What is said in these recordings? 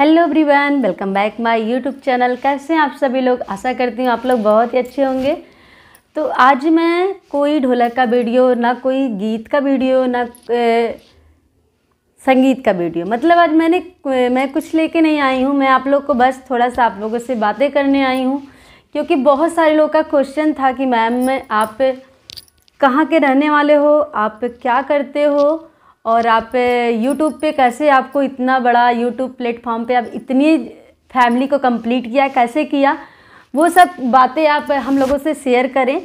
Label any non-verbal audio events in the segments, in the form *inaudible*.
hello everyone welcome back my YouTube channel कैसे हैं आप सभी लोग आशा करती हूँ आप लोग बहुत ही अच्छे होंगे तो आज मैं कोई ढोलक का वीडियो ना कोई गीत का वीडियो ना ए, संगीत का वीडियो मतलब आज मैंने मैं कुछ लेके नहीं आई हूँ मैं आप लोग को बस थोड़ा सा आप लोगों से बातें करने आई हूँ क्योंकि बहुत सारे लोगों का क्वेश्चन था कि मैम आप कहाँ के रहने वाले हो आप क्या करते हो और आप यूट्यूब पे कैसे आपको इतना बड़ा यूट्यूब प्लेटफॉर्म पे आप इतनी फैमिली को कंप्लीट किया कैसे किया वो सब बातें आप हम लोगों से शेयर करें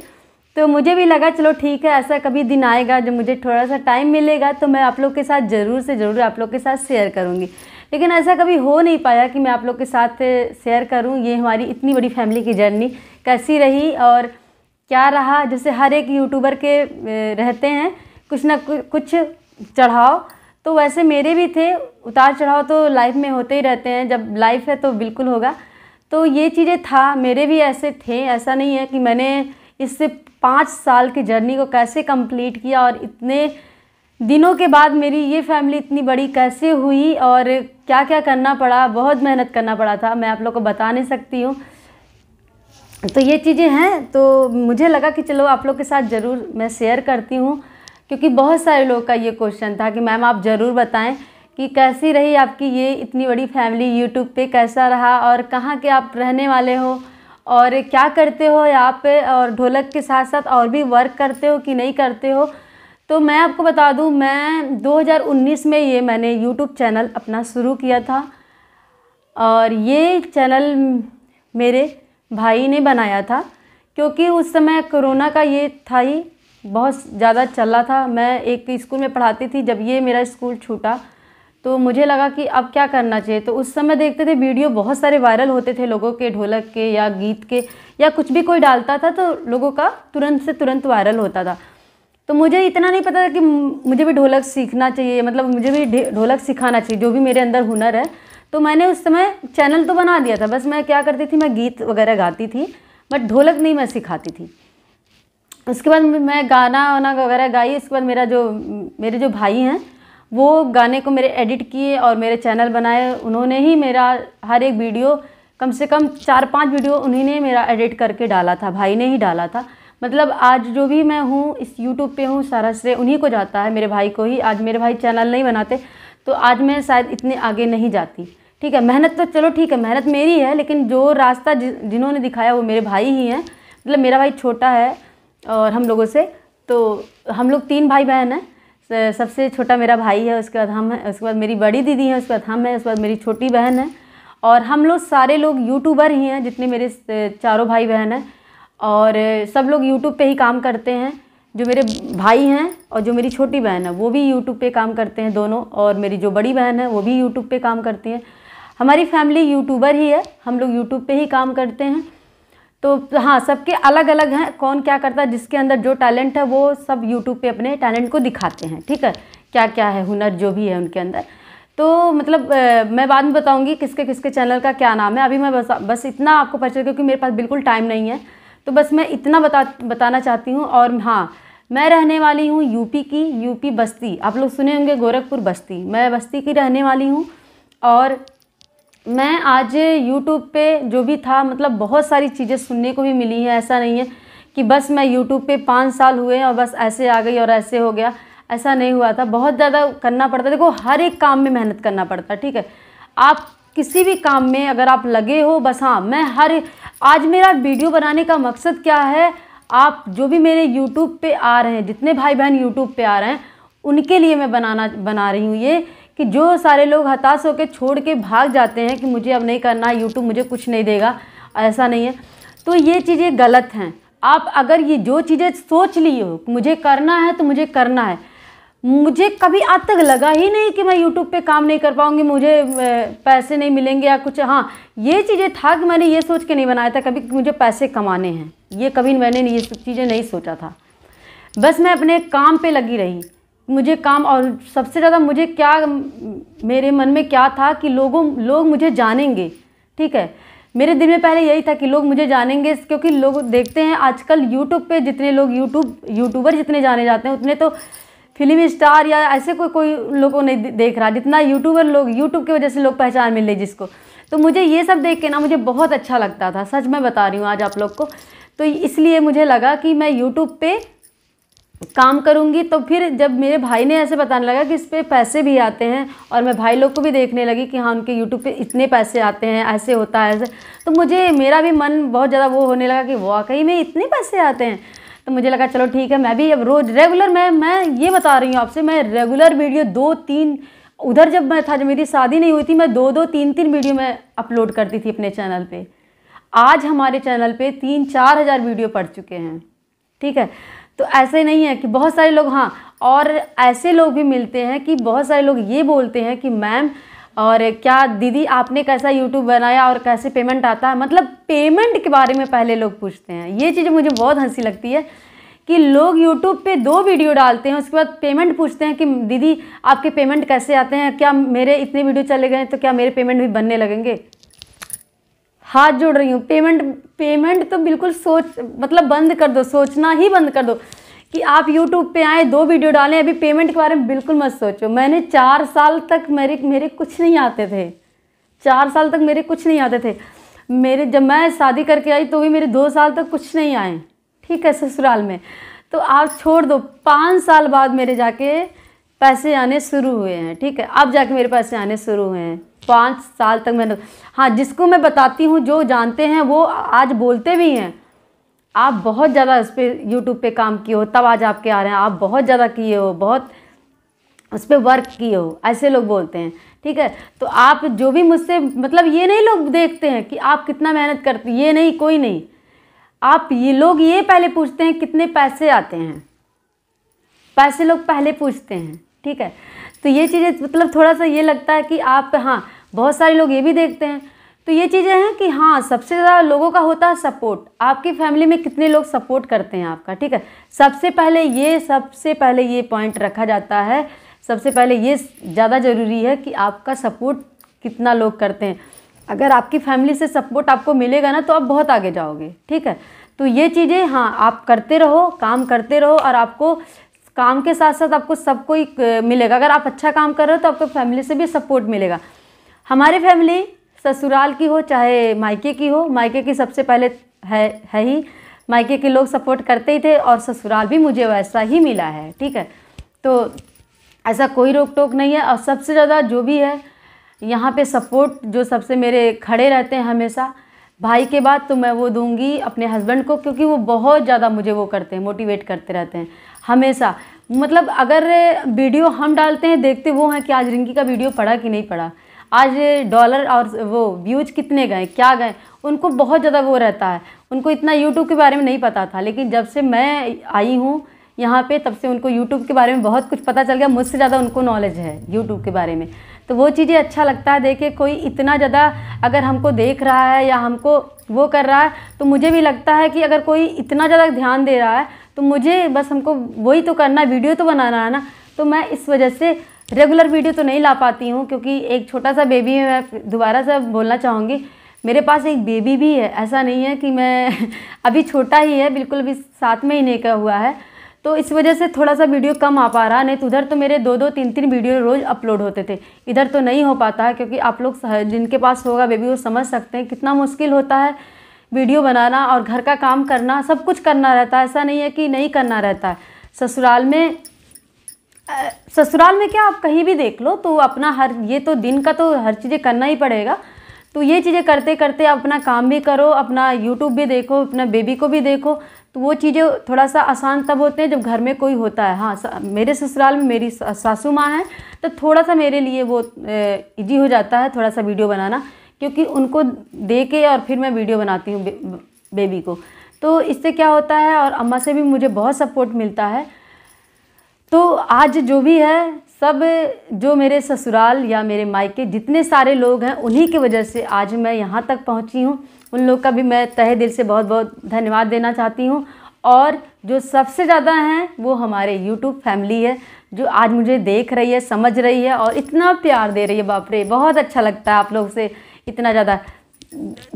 तो मुझे भी लगा चलो ठीक है ऐसा कभी दिन आएगा जब मुझे थोड़ा सा टाइम मिलेगा तो मैं आप लोग के साथ ज़रूर से ज़रूर आप लोग के साथ शेयर करूँगी लेकिन ऐसा कभी हो नहीं पाया कि मैं आप लोग के साथ शेयर करूँ ये हमारी इतनी बड़ी फैमिली की जर्नी कैसी रही और क्या रहा जैसे हर एक यूट्यूबर के रहते हैं कुछ ना कुछ चढ़ाव तो वैसे मेरे भी थे उतार चढ़ाव तो लाइफ में होते ही रहते हैं जब लाइफ है तो बिल्कुल होगा तो ये चीज़ें था मेरे भी ऐसे थे ऐसा नहीं है कि मैंने इससे पाँच साल की जर्नी को कैसे कंप्लीट किया और इतने दिनों के बाद मेरी ये फैमिली इतनी बड़ी कैसे हुई और क्या क्या करना पड़ा बहुत मेहनत करना पड़ा था मैं आप लोग को बता नहीं सकती हूँ तो ये चीज़ें हैं तो मुझे लगा कि चलो आप लोग के साथ ज़रूर मैं शेयर करती हूँ क्योंकि बहुत सारे लोग का ये क्वेश्चन था कि मैम आप ज़रूर बताएं कि कैसी रही आपकी ये इतनी बड़ी फैमिली यूट्यूब पे कैसा रहा और कहाँ के आप रहने वाले हो और क्या करते हो यहाँ पे और ढोलक के साथ साथ और भी वर्क करते हो कि नहीं करते हो तो मैं आपको बता दूँ मैं 2019 में ये मैंने यूट्यूब चैनल अपना शुरू किया था और ये चैनल मेरे भाई ने बनाया था क्योंकि उस समय कोरोना का ये था ही बहुत ज़्यादा चल रहा था मैं एक स्कूल में पढ़ाती थी जब ये मेरा स्कूल छूटा तो मुझे लगा कि अब क्या करना चाहिए तो उस समय देखते थे वीडियो बहुत सारे वायरल होते थे लोगों के ढोलक के या गीत के या कुछ भी कोई डालता था तो लोगों का तुरंत से तुरंत वायरल होता था तो मुझे इतना नहीं पता था कि मुझे भी ढोलक सीखना चाहिए मतलब मुझे भी ढोलक सिखाना चाहिए जो भी मेरे अंदर हुनर है तो मैंने उस समय चैनल तो बना दिया था बस मैं क्या करती थी मैं गीत वगैरह गाती थी बट ढोलक नहीं मैं सिखाती थी उसके बाद मैं गाना वाना वगैरह गाई उसके बाद मेरा जो मेरे जो भाई हैं वो गाने को मेरे एडिट किए और मेरे चैनल बनाए उन्होंने ही मेरा हर एक वीडियो कम से कम चार पांच वीडियो उन्हीं ने मेरा एडिट करके डाला था भाई ने ही डाला था मतलब आज जो भी मैं हूँ इस यूट्यूब पे हूँ सारा श्रेय उन्हीं को जाता है मेरे भाई को ही आज मेरे भाई चैनल नहीं बनाते तो आज मैं शायद इतने आगे नहीं जाती ठीक है मेहनत तो चलो ठीक है मेहनत मेरी है लेकिन जो रास्ता जिन्होंने दिखाया वो मेरे भाई ही हैं मतलब मेरा भाई छोटा है और हम लोगों से तो हम लोग तीन भाई बहन हैं सबसे छोटा मेरा भाई है उसके बाद हम हैं उसके बाद मेरी बड़ी दीदी है उसके बाद हम हैं उसके बाद मेरी छोटी बहन है और हम लोग सारे लोग यूट्यूबर ही हैं जितने मेरे चारों भाई बहन हैं और सब लोग यूट्यूब पे ही काम करते हैं जो मेरे भाई हैं और जो मेरी छोटी बहन है वो भी यूट्यूब पे काम करते हैं दोनों और मेरी जो बड़ी बहन है वो भी यूट्यूब पे काम करती हैं हमारी फैमिली यूट्यूबर ही है हम लोग यूट्यूब पे ही काम करते हैं तो हाँ सबके अलग अलग हैं कौन क्या करता है जिसके अंदर जो टैलेंट है वो सब यूट्यूब पे अपने टैलेंट को दिखाते हैं ठीक है क्या क्या है हुनर जो भी है उनके अंदर तो मतलब आ, मैं बाद में बताऊंगी किसके किसके चैनल का क्या नाम है अभी मैं बस बस इतना आपको परिचय क्योंकि मेरे पास बिल्कुल टाइम नहीं है तो बस मैं इतना बता बताना चाहती हूँ और हाँ मैं रहने वाली हूँ यूपी की यूपी बस्ती आप लोग सुने होंगे गोरखपुर बस्ती मैं बस्ती की रहने वाली हूँ और मैं आज यूट्यूब पे जो भी था मतलब बहुत सारी चीज़ें सुनने को भी मिली हैं ऐसा नहीं है कि बस मैं YouTube पे पाँच साल हुए और बस ऐसे आ गई और ऐसे हो गया ऐसा नहीं हुआ था बहुत ज़्यादा करना पड़ता देखो हर एक काम में मेहनत करना पड़ता ठीक है आप किसी भी काम में अगर आप लगे हो बस हाँ मैं हर आज मेरा वीडियो बनाने का मकसद क्या है आप जो भी मेरे यूट्यूब पे आ रहे हैं जितने भाई बहन यूट्यूब पे आ रहे हैं उनके लिए मैं बनाना बना रही हूँ ये कि जो सारे लोग हताश होकर छोड़ के भाग जाते हैं कि मुझे अब नहीं करना यूट्यूब मुझे कुछ नहीं देगा ऐसा नहीं है तो ये चीज़ें गलत हैं आप अगर ये जो चीज़ें सोच ली हो मुझे करना है तो मुझे करना है मुझे कभी आज तक लगा ही नहीं कि मैं यूट्यूब पे काम नहीं कर पाऊँगी मुझे पैसे नहीं मिलेंगे या कुछ हाँ ये चीज़ें था कि मैंने ये सोच के नहीं बनाया था कभी कि मुझे पैसे कमाने हैं ये कभी मैंने ये सब चीज़ें नहीं सोचा था बस मैं अपने काम पे लगी रही मुझे काम और सबसे ज़्यादा मुझे क्या मेरे मन में क्या था कि लोगों लोग मुझे जानेंगे ठीक है मेरे दिल में पहले यही था कि लोग मुझे जानेंगे क्योंकि लोग देखते हैं आजकल यूट्यूब पे जितने लोग यूट्यूब यूट्यूबर जितने जाने जाते हैं उतने तो फिल्म स्टार या ऐसे कोई कोई लोगों ने देख रहा जितना यूट्यूबर लोग यूट्यूब की वजह से लोग पहचान मिल रही जिसको तो मुझे ये सब देख के ना मुझे बहुत अच्छा लगता था सच मैं बता रही हूँ आज आप लोग को तो इसलिए मुझे लगा कि मैं यूट्यूब पे काम करूँगी तो फिर जब मेरे भाई ने ऐसे बताने लगा कि इस पर पैसे भी आते हैं और मैं भाई लोग को भी देखने लगी कि हाँ उनके यूट्यूब पे इतने पैसे आते हैं ऐसे होता है ऐसे तो मुझे मेरा भी मन बहुत ज़्यादा वो होने लगा कि वाकई में इतने पैसे आते हैं तो मुझे लगा चलो ठीक है मैं भी अब रोज़ रेगुलर मैं मैं ये बता रही हूँ आपसे मैं रेगुलर वीडियो दो तीन उधर जब मैं था जब मेरी शादी नहीं हुई थी मैं दो दो तीन तीन वीडियो मैं अपलोड करती थी अपने चैनल पर आज हमारे चैनल पर तीन चार हज़ार वीडियो पड़ चुके हैं ठीक है तो ऐसे नहीं है कि बहुत सारे लोग हाँ और ऐसे लोग भी मिलते हैं कि बहुत सारे लोग ये बोलते हैं कि मैम और क्या दीदी आपने कैसा यूट्यूब बनाया और कैसे पेमेंट आता है मतलब पेमेंट के बारे में पहले लोग पूछते हैं ये चीज़ मुझे बहुत हंसी लगती है कि लोग यूट्यूब पे दो वीडियो डालते हैं उसके बाद पेमेंट पूछते हैं कि दीदी आपके पेमेंट कैसे आते हैं क्या मेरे इतने वीडियो चले गए तो क्या मेरे पेमेंट भी बनने लगेंगे हाथ जोड़ रही हूँ पेमेंट पेमेंट तो बिल्कुल सोच मतलब बंद कर दो सोचना ही बंद कर दो कि आप यूट्यूब पे आए दो वीडियो डालें अभी पेमेंट के बारे में बिल्कुल मत सोचो मैंने चार साल तक मेरे मेरे कुछ नहीं आते थे चार साल तक मेरे कुछ नहीं आते थे मेरे जब मैं शादी करके आई तो भी मेरे दो साल तक कुछ नहीं आए ठीक है ससुराल में तो आप छोड़ दो पाँच साल बाद मेरे जाके पैसे आने शुरू हुए हैं ठीक है अब जाके मेरे पैसे आने शुरू हुए हैं पाँच साल तक मैंने हाँ जिसको मैं बताती हूँ जो जानते हैं वो आज बोलते भी हैं आप बहुत ज़्यादा उस पर यूट्यूब पर काम किए हो तब आज आपके आ रहे हैं आप बहुत ज़्यादा किए हो बहुत उस पर वर्क किए हो ऐसे लोग बोलते हैं ठीक है तो आप जो भी मुझसे मतलब ये नहीं लोग देखते हैं कि आप कितना मेहनत करते ये नहीं कोई नहीं आप ये लोग ये पहले पूछते हैं कितने पैसे आते हैं पैसे लोग पहले पूछते हैं ठीक है तो ये चीज़ें मतलब थोड़ा सा ये लगता है कि आप हाँ बहुत सारे लोग ये भी देखते हैं तो ये चीज़ें हैं कि हाँ सबसे ज़्यादा लोगों का होता है सपोर्ट आपकी फैमिली में कितने लोग सपोर्ट करते हैं आपका ठीक है सबसे पहले ये सबसे पहले ये पॉइंट रखा जाता है सबसे पहले ये ज़्यादा ज़रूरी है कि आपका सपोर्ट कितना लोग करते हैं अगर आपकी फैमिली से सपोर्ट आपको मिलेगा ना तो आप बहुत आगे जाओगे ठीक है तो ये चीज़ें हाँ आप करते रहो काम करते रहो और आपको काम के साथ साथ आपको सबको मिलेगा अगर आप अच्छा काम कर रहे हो तो आपको फैमिली से भी सपोर्ट मिलेगा हमारी फैमिली ससुराल की हो चाहे मायके की हो मायके की सबसे पहले है है ही मायके के लोग सपोर्ट करते ही थे और ससुराल भी मुझे वैसा ही मिला है ठीक है तो ऐसा कोई रोक टोक नहीं है और सबसे ज़्यादा जो भी है यहाँ पे सपोर्ट जो सबसे मेरे खड़े रहते हैं हमेशा भाई के बाद तो मैं वो दूंगी अपने हस्बैंड को क्योंकि वो बहुत ज़्यादा मुझे वो करते हैं मोटिवेट करते रहते हैं हमेशा मतलब अगर वीडियो हम डालते हैं देखते वो हैं कि आज रिंकी का वीडियो पड़ा कि नहीं पड़ा आज डॉलर और वो व्यूज कितने गए क्या गए उनको बहुत ज़्यादा वो रहता है उनको इतना यूट्यूब के बारे में नहीं पता था लेकिन जब से मैं आई हूँ यहाँ पे तब से उनको यूट्यूब के बारे में बहुत कुछ पता चल गया मुझसे ज़्यादा उनको नॉलेज है यूट्यूब के बारे में तो वो चीज़ें अच्छा लगता है देखे कोई इतना ज़्यादा अगर हमको देख रहा है या हमको वो कर रहा है तो मुझे भी लगता है कि अगर कोई इतना ज़्यादा ध्यान दे रहा है तो मुझे बस हमको वही तो करना वीडियो तो बनाना है ना तो मैं इस वजह से रेगुलर वीडियो तो नहीं ला पाती हूँ क्योंकि एक छोटा सा बेबी है मैं दोबारा से बोलना चाहूँगी मेरे पास एक बेबी भी है ऐसा नहीं है कि मैं *laughs* अभी छोटा ही है बिल्कुल भी सात महीने का हुआ है तो इस वजह से थोड़ा सा वीडियो कम आ पा रहा नहीं तो उधर तो मेरे दो दो तीन तीन वीडियो रोज़ अपलोड होते थे इधर तो नहीं हो पाता है क्योंकि आप लोग जिनके पास होगा बेबी वो समझ सकते हैं कितना मुश्किल होता है वीडियो बनाना और घर का काम करना सब कुछ करना रहता है ऐसा नहीं है कि नहीं करना रहता है ससुराल में ससुराल में क्या आप कहीं भी देख लो तो अपना हर ये तो दिन का तो हर चीज़ें करना ही पड़ेगा तो ये चीज़ें करते करते आप अपना काम भी करो अपना यूट्यूब भी देखो अपना बेबी को भी देखो तो वो चीज़ें थोड़ा सा आसान तब होते हैं जब घर में कोई होता है हाँ मेरे ससुराल में मेरी सासू माँ है तो थोड़ा सा मेरे लिए वो इजी हो जाता है थोड़ा सा वीडियो बनाना क्योंकि उनको दे के और फिर मैं वीडियो बनाती हूँ बे, बेबी को तो इससे क्या होता है और अम्मा से भी मुझे बहुत सपोर्ट मिलता है तो आज जो भी है सब जो मेरे ससुराल या मेरे मायके जितने सारे लोग हैं उन्हीं की वजह से आज मैं यहाँ तक पहुँची हूँ उन लोग का भी मैं तहे दिल से बहुत बहुत धन्यवाद देना चाहती हूँ और जो सबसे ज़्यादा हैं वो हमारे यूट्यूब फैमिली है जो आज मुझे देख रही है समझ रही है और इतना प्यार दे रही है बाप रे बहुत अच्छा लगता है आप लोग से इतना ज़्यादा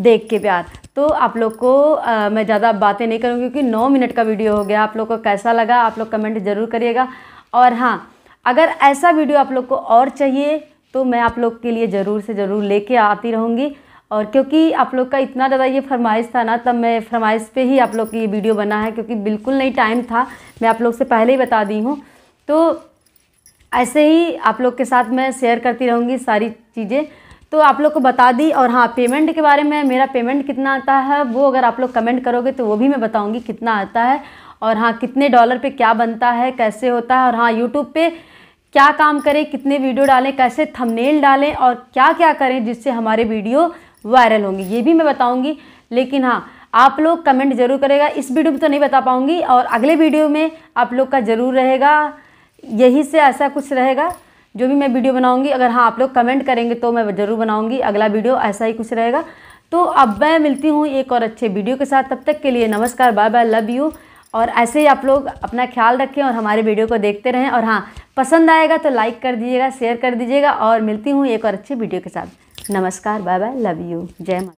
देख के प्यार तो आप लोग को आ, मैं ज़्यादा बातें नहीं करूँगी क्योंकि नौ मिनट का वीडियो हो गया आप लोग को कैसा लगा आप लोग कमेंट ज़रूर करिएगा और हाँ अगर ऐसा वीडियो आप लोग को और चाहिए तो मैं आप लोग के लिए ज़रूर से ज़रूर लेके आती रहूँगी और क्योंकि आप लोग का इतना ज़्यादा ये फरमाइश था ना तब मैं फरमाइश पे ही आप लोग की ये वीडियो बना है क्योंकि बिल्कुल नहीं टाइम था मैं आप लोग से पहले ही बता दी हूँ तो ऐसे ही आप लोग के साथ मैं शेयर करती रहूँगी सारी चीज़ें तो आप लोग को बता दी और हाँ पेमेंट के बारे में मेरा पेमेंट कितना आता है वो अगर आप लोग कमेंट करोगे तो वो भी मैं बताऊँगी कितना आता है और हाँ कितने डॉलर पर क्या बनता है कैसे होता है और हाँ यूट्यूब पर क्या काम करें कितने वीडियो डालें कैसे थंबनेल डालें और क्या क्या करें जिससे हमारे वीडियो वायरल होंगे ये भी मैं बताऊँगी लेकिन हाँ आप लोग कमेंट ज़रूर करेगा इस वीडियो में तो नहीं बता पाऊँगी और अगले वीडियो में आप लोग का ज़रूर रहेगा यही से ऐसा कुछ रहेगा जो भी मैं वीडियो बनाऊंगी अगर हाँ आप लोग कमेंट करेंगे तो मैं ज़रूर बनाऊँगी अगला वीडियो ऐसा ही कुछ रहेगा तो अब मैं मिलती हूँ एक और अच्छे वीडियो के साथ तब तक के लिए नमस्कार बाय बाय लव यू और ऐसे ही आप लोग अपना ख्याल रखें और हमारे वीडियो को देखते रहें और हाँ पसंद आएगा तो लाइक कर दीजिएगा शेयर कर दीजिएगा और मिलती हूँ एक और अच्छे वीडियो के साथ नमस्कार बाय बाय लव यू जय माता